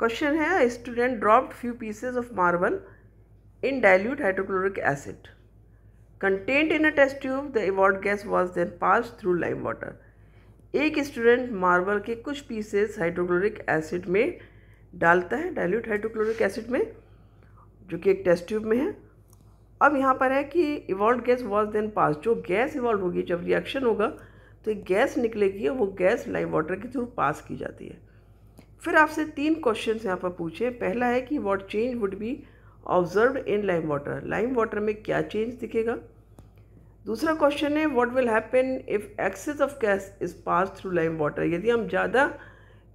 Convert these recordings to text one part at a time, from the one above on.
question है student drop few pieces of marble in dilute hydrochloric acid content in a test tube the evolved gas was then pass through lime water एक student marble के कुछ pieces hydrochloric acid में डालता है dilute hydrochloric acid में जो कि एक टेस्ट ट्यूब में है अब यहाँ पर है कि evolve gas was then pass जो गैस इवॉल्व होगी जब रिएक्शन होगा तो एक गैस निकलेगी और वो गैस लाइम वाटर के थ्रू पास की जाती है फिर आपसे तीन क्वेश्चन यहाँ पर पूछे पहला है कि what change would be observe in lime water lime water में क्या चेंज दिखेगा दूसरा क्वेश्चन है what will happen if excess of gas is pass through lime water यदि हम ज़्यादा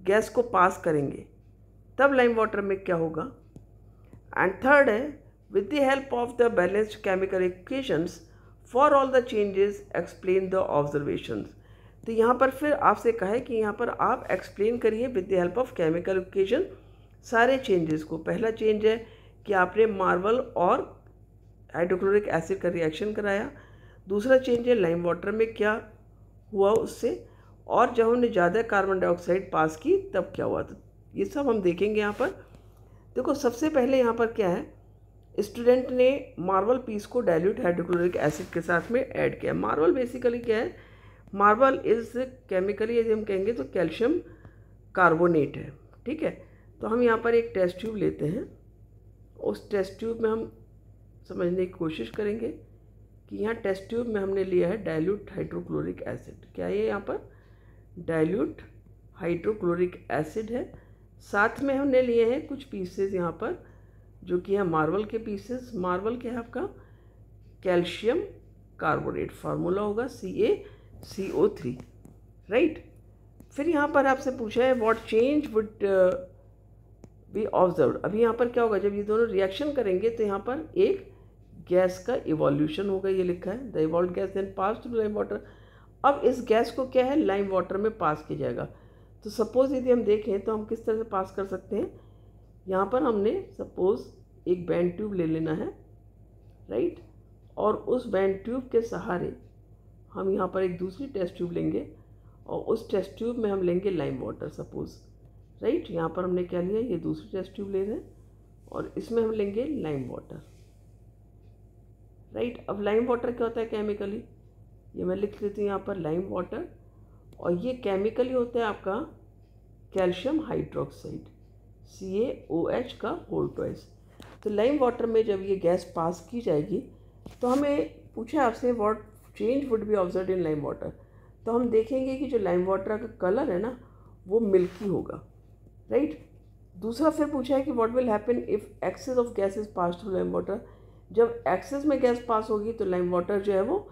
गैस को पास करेंगे तब लाइम वाटर में क्या होगा एंड थर्ड है with the help of the balanced chemical equations for all the changes explain the observations तो यहाँ पर फिर आपसे कहा है कि यहाँ पर आप एक्सप्लेन करिए with the help of chemical equation सारे चेंजेस को पहला चेंज है कि आपने मार्बल और हाइड्रोक्लोरिक एसिड का रिएक्शन कराया दूसरा चेंज है लाइम वाटर में क्या हुआ उससे और जब हमने ज़्यादा कार्बन डाइऑक्साइड पास की तब क्या हुआ तो ये सब हम देखेंगे यहाँ पर देखो सबसे पहले यहाँ पर क्या है स्टूडेंट ने मार्बल पीस को डाइल्यूट हाइड्रोक्लोरिक एसिड के साथ में ऐड किया मार्बल बेसिकली क्या है मार्बल इज़ केमिकली यदि हम कहेंगे तो कैल्शियम कार्बोनेट है ठीक है तो हम यहाँ पर एक टेस्ट ट्यूब लेते हैं उस टेस्ट ट्यूब में हम समझने की कोशिश करेंगे कि यहाँ टेस्ट ट्यूब में हमने लिया है डाइल्यूट हाइड्रोक्लोरिक एसिड क्या ये यहाँ पर डाइल्यूट हाइड्रोक्लोरिक एसिड है साथ में हमने लिए हैं कुछ पीसेस यहाँ पर जो कि है मार्बल के पीसेस मार्बल के है आपका कैल्शियम कार्बोनेट फार्मूला होगा सी A C O three right फिर यहाँ पर आपसे पूछा है what change would be observe अभी यहाँ पर क्या होगा जब ये दोनों रिएक्शन करेंगे तो यहाँ पर एक गैस का इवोल्यूशन होगा ये लिखा है the evolve gas then pass to lime water अब इस गैस को क्या है लाइम वाटर में पास किया जाएगा तो सपोज़ यदि हम देखें तो हम किस तरह से पास कर सकते हैं यहाँ पर हमने सपोज़ एक बैंड ट्यूब ले लेना है राइट और उस बैंड ट्यूब के सहारे हम यहाँ पर एक दूसरी टेस्ट ट्यूब लेंगे और उस टेस्ट ट्यूब में हम लेंगे लाइम वाटर सपोज़ राइट यहाँ पर हमने क्या लिया ये दूसरी टेस्ट ट्यूब ले रहे हैं और इसमें हम लेंगे लाइम वाटर राइट अब लाइम वाटर क्या होता है केमिकली ये मैं लिख लेती हूँ यहाँ पर लाइम वाटर और ये केमिकली होता है आपका calcium hydroxide C A O H का होल टॉइस तो लाइम वाटर में जब ये गैस पास की जाएगी तो हमें पूछा आपसे what change would be observe in lime water तो हम देखेंगे कि जो लाइम वाटर का कलर है ना वो मिल्की होगा राइट दूसरा फिर पूछा है कि what will happen if excess of gas is pass through lime water जब एक्सेस में गैस पास होगी तो लाइम वाटर जो है वो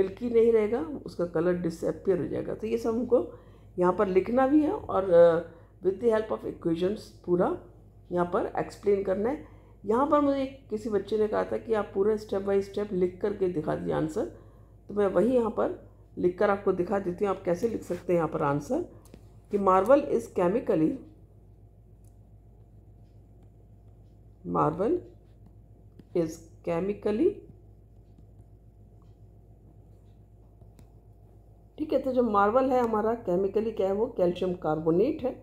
मिल्की नहीं रहेगा उसका कलर डिसअपियर हो जाएगा तो ये सब हमको यहाँ पर लिखना भी है और with the help of equations पूरा यहाँ पर एक्सप्लेन करना है यहाँ पर मुझे किसी बच्चे ने कहा था कि आप पूरा स्टेप बाय स्टेप लिख करके दिखा दिए आंसर तो मैं वही यहाँ पर लिख कर आपको दिखा देती हूँ आप कैसे लिख सकते हैं यहाँ पर आंसर कि marble is chemically marble is chemically ठीक है तो जो मार्बल है हमारा केमिकली क्या है वो कैल्शियम कार्बोनेट है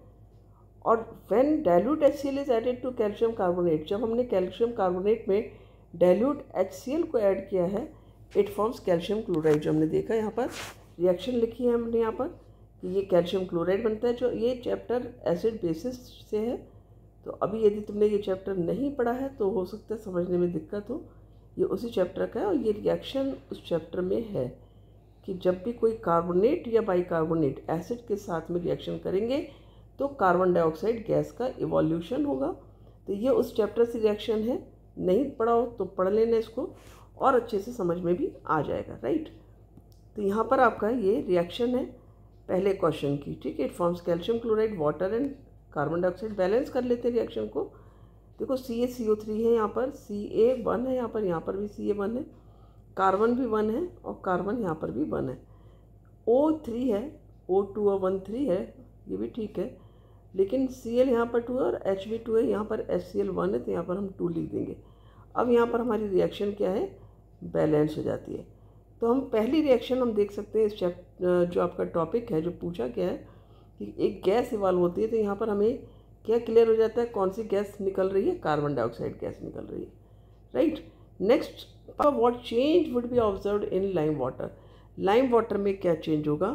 और when dilute H C L is added to calcium carbonate जब हमने कैल्शियम कार्बोनेट में डाइल्यूट एच सी एल को ऐड किया है इट फॉर्म्स कैल्शियम क्लोराइड जो हमने देखा यहाँ पर रिएक्शन लिखी है हमने यहाँ पर कि ये कैल्शियम क्लोराइड बनता है जो ये चैप्टर एसिड बेसिस से है तो अभी यदि तुमने ये चैप्टर नहीं पढ़ा है तो हो सकता है समझने में दिक्कत हो ये उसी चैप्टर का है और ये रिएक्शन उस चैप्टर में है कि जब भी कोई कार्बोनेट या कार्बोनेट एसिड के साथ में रिएक्शन करेंगे तो कार्बन डाइऑक्साइड गैस का इवोल्यूशन होगा तो ये उस चैप्टर से रिएक्शन है नहीं पढ़ा हो तो पढ़ लेना इसको और अच्छे से समझ में भी आ जाएगा राइट तो यहाँ पर आपका ये रिएक्शन है पहले क्वेश्चन की ठीक है it forms calcium chloride water and carbon dioxide balance कर लेते हैं रिएक्शन को देखो सी ए सी ओ थ्री है यहाँ पर सी ए वन है यहाँ पर यहाँ पर भी सी ए वन है कार्बन भी वन है और कार्बन यहाँ पर भी वन है ओ थ्री है ओ टू और वन थ्री है ये भी ठीक है लेकिन सी एल यहाँ पर टू है और एच वी टू है यहाँ पर एच सी एल वन है तो यहाँ पर हम टू लिख देंगे अब यहाँ पर हमारी रिएक्शन क्या है बैलेंस हो जाती है तो हम पहली रिएक्शन हम देख सकते हैं इस चैप जो आपका टॉपिक है जो पूछा गया है कि एक गैस इवाल्व होती है तो यहाँ पर हमें क्या क्लियर हो जाता है कौन सी गैस निकल रही है कार्बन डाइऑक्साइड गैस निकल रही है right next what change would be observe in lime water lime water में क्या चेंज होगा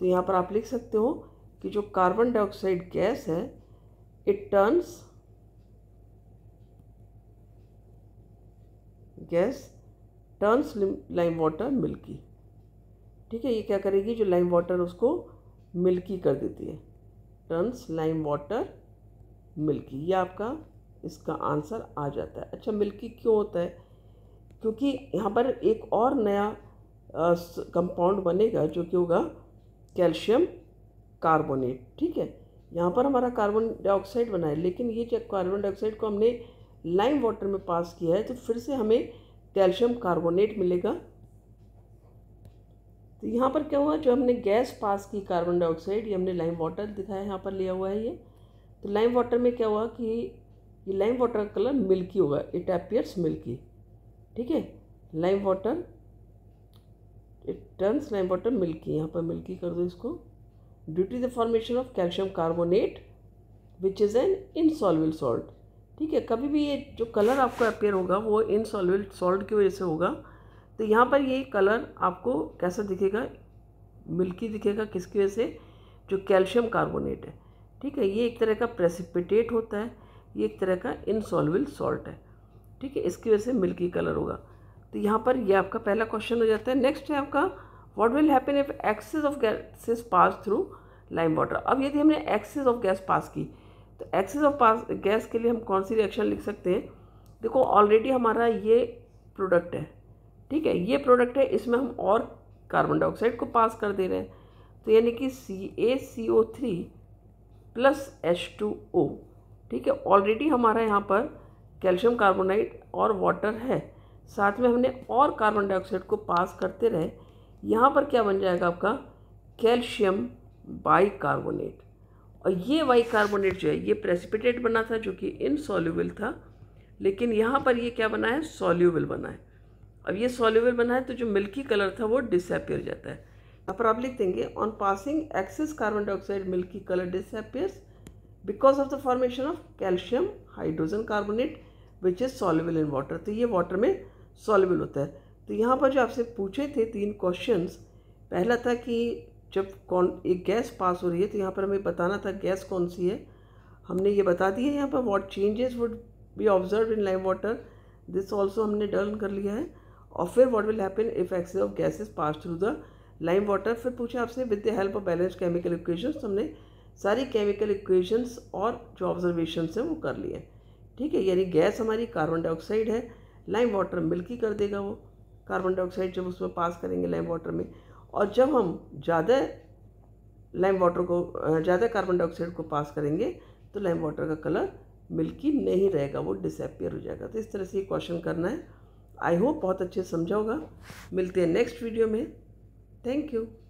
तो यहाँ पर आप लिख सकते हो कि जो कार्बन डाइऑक्साइड गैस है it turns gas turns lime water milky ठीक है ये क्या करेगी जो लाइम वाटर उसको मिल्की कर देती है टर्न्स लाइम वाटर मिल्की ये आपका इसका आंसर आ जाता है अच्छा मिल्की क्यों होता है क्योंकि यहाँ पर एक और नया कंपाउंड बनेगा जो कि होगा कैल्शियम कार्बोनेट ठीक है यहाँ पर हमारा कार्बन डाइऑक्साइड बना है लेकिन ये जब कार्बन डाइऑक्साइड को हमने लाइम वाटर में पास किया है तो फिर से हमें कैल्शियम कार्बोनेट मिलेगा तो यहाँ पर क्या हुआ जो हमने गैस पास की कार्बन डाइऑक्साइड ये हमने लाइम वाटर दिखाया यहाँ पर लिया हुआ है ये तो लाइम वाटर में क्या हुआ कि ये लाइम वाटर का कलर मिल्की होगा इट अपियर्स मिल्की ठीक है lime water it turns lime water milky यहाँ पर मिल्की कर दो इसको due to the formation of calcium carbonate which is an insoluble salt ठीक है कभी भी ये जो कलर आपको अपेयर होगा वो इनसॉल्वेंट सॉल्ट की वजह से होगा तो यहाँ पर ये कलर आपको कैसा दिखेगा मिल्की दिखेगा किसकी वजह से जो कैल्शियम कार्बोनेट है ठीक है ये एक तरह का प्रेसिपिटेट होता है ये एक तरह का इनसॉल्वेंट सॉल्ट है ठीक है इसकी वजह से मिल्की कलर होगा तो यहाँ पर ये आपका पहला क्वेश्चन हो जाता है नेक्स्ट है आपका what will happen if excess of gases pass through lime water अब यदि हमने एक्सेस ऑफ गैस पास की तो एक्सेस ऑफ पास गैस के लिए हम कौन सी रिएक्शन लिख सकते हैं देखो ऑलरेडी हमारा ये प्रोडक्ट है ठीक है ये प्रोडक्ट है इसमें हम और कार्बन डाइऑक्साइड को पास कर दे रहे हैं तो यानी कि C A C O three plus H two O ठीक है ऑलरेडी हमारा यहाँ पर कैल्शियम कार्बोनाइट और वाटर है साथ में हमने और कार्बन डाइऑक्साइड को पास करते रहे यहाँ पर क्या बन जाएगा आपका कैल्शियम बाई कार्बोनेट और ये वाई कार्बोनेट जो है ये प्रेसिपिटेट बना था जो कि इनसॉल्यूबल था लेकिन यहाँ पर ये क्या बना है सॉल्यूबल बना है अब ये सॉल्यूबल बना है तो जो मिल्की कलर था वो डिसअपियर जाता है यहाँ पर आप लिख देंगे on passing excess carbon dioxide milky colour disappears because of the formation of calcium hydrogen carbonate which is soluble in water तो ये वाटर में सॉल्यूबल होता है तो यहाँ पर जो आपसे पूछे थे तीन क्वेश्चन पहला था कि जब कौन एक गैस पास हो रही है तो यहाँ पर हमें बताना था गैस कौन सी है हमने ये बता दी है यहाँ पर what changes would be observe in live water this also हमने डर्न कर लिया है और फिर what will happen if excess of gases pass through the lime water फिर पूछा आपसे with the help of balance chemical equations हमने सारी केमिकल इक्वेशंस और जो ऑब्जर्वेशंस है वो कर लिए ठीक है यानी गैस हमारी कार्बन डाइऑक्साइड है लाइम वाटर मिल्की कर देगा वो कार्बन डाइऑक्साइड जब उसमें पास करेंगे लाइम वाटर में और जब हम ज़्यादा लाइम वाटर को ज़्यादा कार्बन डाइऑक्साइड को पास करेंगे तो लाइम वाटर का कलर मिल्की नहीं रहेगा वो डिसअपियर हो जाएगा तो इस तरह से ये क्वेश्चन करना है आई होप बहुत अच्छे समझा होगा मिलते हैं नेक्स्ट वीडियो में थैंक यू